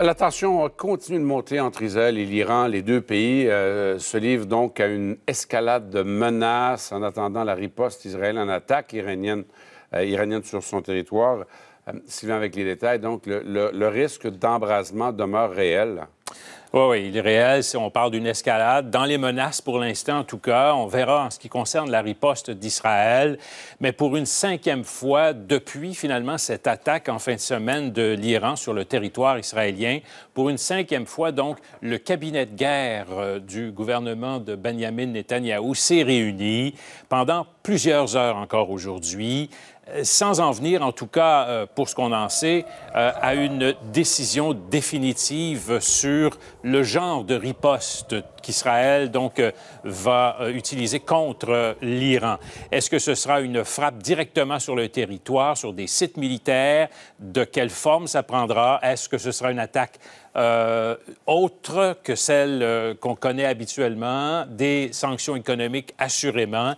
La tension continue de monter entre Israël et l'Iran. Les deux pays euh, se livrent donc à une escalade de menaces en attendant la riposte israélienne en attaque iranienne, euh, iranienne sur son territoire. Euh, avec les détails, donc le risque d'embrasement demeure réel. Oui, oui, il est réel. On parle d'une escalade. Dans les menaces, pour l'instant, en tout cas, on verra en ce qui concerne la riposte d'Israël. Mais pour une cinquième fois, depuis finalement cette attaque en fin de semaine de l'Iran sur le territoire israélien, pour une cinquième fois, donc, le cabinet de guerre euh, du gouvernement de Benjamin Netanyahou s'est réuni pendant plusieurs heures encore aujourd'hui euh, sans en venir, en tout cas euh, pour ce qu'on en sait, à une décision définitive sur le genre de riposte qu'Israël donc euh, va euh, utiliser contre euh, l'Iran. Est-ce que ce sera une frappe directement sur le territoire, sur des sites militaires De quelle forme ça prendra Est-ce que ce sera une attaque autre que celle qu'on connaît habituellement Des sanctions économiques assurément.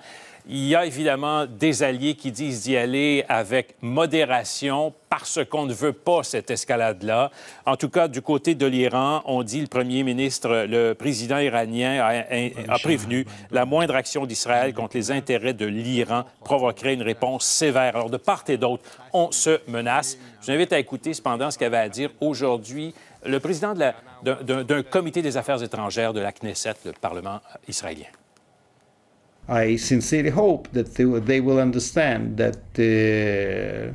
Il y a évidemment des alliés qui disent d'y aller avec modération parce qu'on ne veut pas cette escalade-là. En tout cas, du côté de l'Iran, on dit le premier ministre, le président iranien a, prévenu la moindre action d'Israël contre les intérêts de l'Iran provoquerait une réponse sévère. Alors, de part et d'autre, on se menace. Je vous invite à écouter cependant ce qu'avait à dire aujourd'hui le président d'un comité des affaires étrangères de la Knesset, le Parlement israélien. I sincerely hope that they, will understand that uh,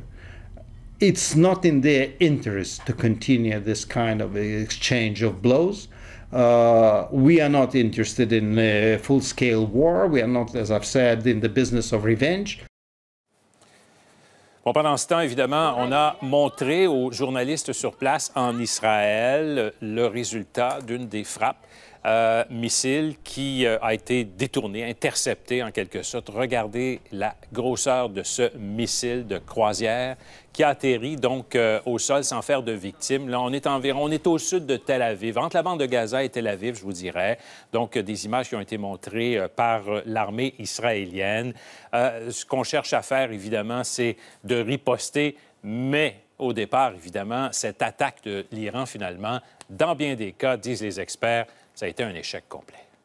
it's not in their interest to continue this kind of exchange of blows. Uh, we are not interested in a full scale war. We are not, as I've said, in the business of revenge. Bon, pendant ce temps, évidemment, on a montré aux journalistes sur place en Israël le résultat d'une des frappes euh, missile qui euh, a été détourné, intercepté en quelque sorte. Regardez la grosseur de ce missile de croisière qui a atterri donc euh, au sol sans faire de victime. Là, on est environ, on est au sud de Tel Aviv, entre la bande de Gaza et Tel Aviv, je vous dirais. Donc, des images qui ont été montrées par l'armée israélienne. ce qu'on cherche à faire, évidemment, c'est de riposter, mais au départ, évidemment, cette attaque de l'Iran, finalement, dans bien des cas, disent les experts, ça a été un échec complet.